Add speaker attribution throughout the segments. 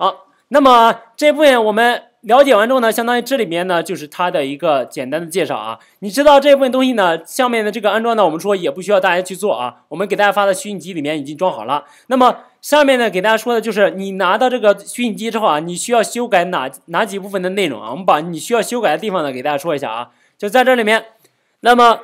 Speaker 1: 好，那么这部分我们了解完之后呢，相当于这里面呢就是它的一个简单的介绍啊。你知道这部分东西呢，下面的这个安装呢，我们说也不需要大家去做啊，我们给大家发的虚拟机里面已经装好了。那么下面呢，给大家说的就是你拿到这个虚拟机之后啊，你需要修改哪哪几部分的内容啊？我们把你需要修改的地方呢，给大家说一下啊，就在这里面。那么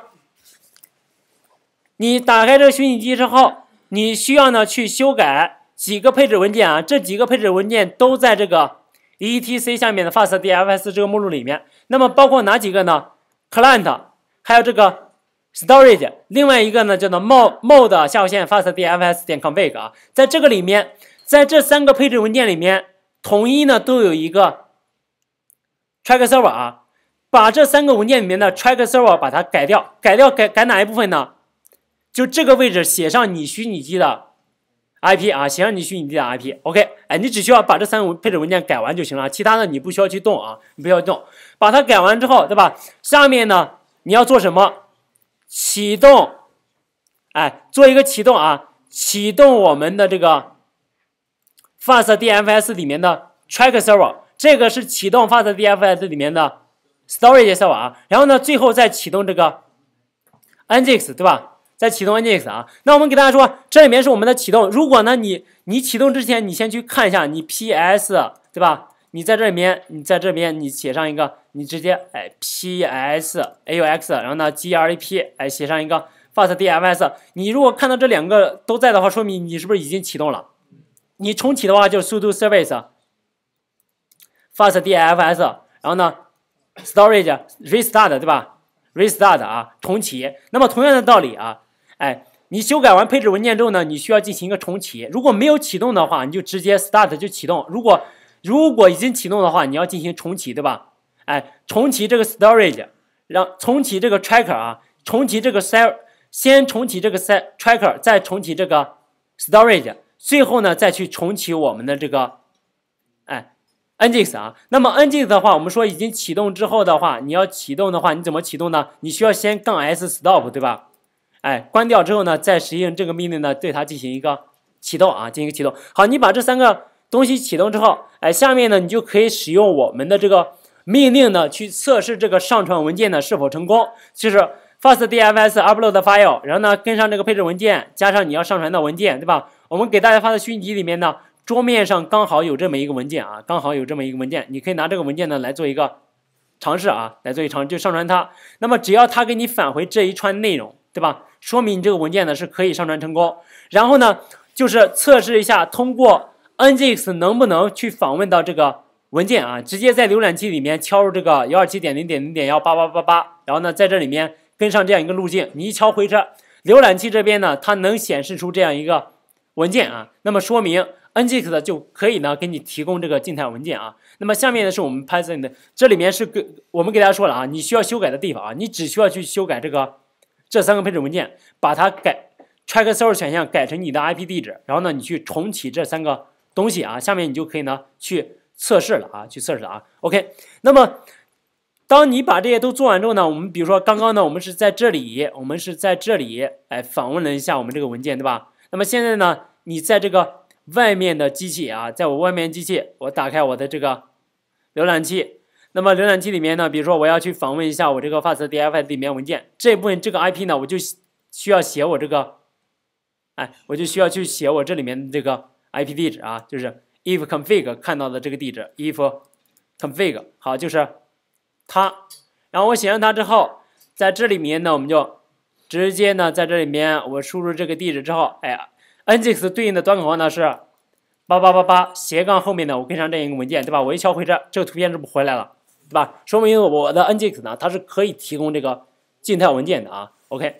Speaker 1: 你打开这个虚拟机之后，你需要呢去修改。几个配置文件啊？这几个配置文件都在这个 E T C 下面的 F A S T D F S 这个目录里面。那么包括哪几个呢？Client，还有这个 Storage，另外一个呢叫做 M O D 下划线 F A S T D F S 点 C O N F I G 啊，在这个里面，在这三个配置文件里面，统一呢都有一个 Track Server 啊，把这三个文件里面的 Track Server 把它改掉，改掉改改哪一部分呢？就这个位置写上你虚拟机的。IP 啊，先让你虚拟的 IP OK，哎，你只需要把这三个配置文件改完就行了，其他的你不需要去动啊，你不要动，把它改完之后，对吧？下面呢，你要做什么？启动，哎，做一个启动啊，启动我们的这个 Fast DFS 里面的 Track Server，这个是启动 Fast DFS 里面的 Storage Server，啊，然后呢，最后再启动这个 Nginx，对吧？在启动 NX 啊，那我们给大家说，这里面是我们的启动。如果呢，你你启动之前，你先去看一下你 PS 对吧？你在这里面，你在这边，你写上一个，你直接哎 PS AX，u 然后呢 GRAP，哎写上一个 Fast DFS。你如果看到这两个都在的话，说明你是不是已经启动了？你重启的话就是 sudo service Fast DFS，然后呢 Storage restart 对吧？restart 啊，重启。那么同样的道理啊。哎，你修改完配置文件之后呢，你需要进行一个重启。如果没有启动的话，你就直接 start 就启动。如果如果已经启动的话，你要进行重启，对吧？哎，重启这个 storage，让重启这个 tracker 啊，重启这个 l 先重启这个 c tracker，再重启这个 storage，最后呢，再去重启我们的这个哎 nginx 啊。那么 nginx 的话，我们说已经启动之后的话，你要启动的话，你怎么启动呢？你需要先杠 s stop，对吧？哎，关掉之后呢，再使用这个命令呢，对它进行一个启动啊，进行一个启动。好，你把这三个东西启动之后，哎，下面呢，你就可以使用我们的这个命令呢，去测试这个上传文件呢是否成功。就是 fastdfs upload file，然后呢，跟上这个配置文件，加上你要上传的文件，对吧？我们给大家发的虚拟机里面呢，桌面上刚好有这么一个文件啊，刚好有这么一个文件，你可以拿这个文件呢来做一个尝试啊，来做一尝试，就上传它。那么只要它给你返回这一串内容。对吧？说明你这个文件呢是可以上传成功。然后呢，就是测试一下通过 Nginx 能不能去访问到这个文件啊？直接在浏览器里面敲入这个幺二七点零点零点幺八八八八，然后呢在这里面跟上这样一个路径，你一敲回车，浏览器这边呢它能显示出这样一个文件啊，那么说明 Nginx 就可以呢给你提供这个静态文件啊。那么下面呢是我们 Python 的，这里面是跟我们给大家说了啊，你需要修改的地方啊，你只需要去修改这个。这三个配置文件，把它改，Trace Server 选项改成你的 IP 地址，然后呢，你去重启这三个东西啊。下面你就可以呢去测试了啊，去测试了啊。OK，那么当你把这些都做完之后呢，我们比如说刚刚呢，我们是在这里，我们是在这里哎访问了一下我们这个文件，对吧？那么现在呢，你在这个外面的机器啊，在我外面机器，我打开我的这个浏览器。那么浏览器里面呢，比如说我要去访问一下我这个 fastdfs 里面文件这部分这个 IP 呢，我就需要写我这个，哎，我就需要去写我这里面这个 IP 地址啊，就是 ifconfig 看到的这个地址 ifconfig 好就是它，然后我写上它之后，在这里面呢，我们就直接呢在这里面我输入这个地址之后，哎，nginx 对应的端口号呢是8888斜杠后面呢我跟上这样一个文件，对吧？我一敲回这，这个图片是不回来了。对吧？说明我的 nginx 呢，它是可以提供这个静态文件的啊。OK。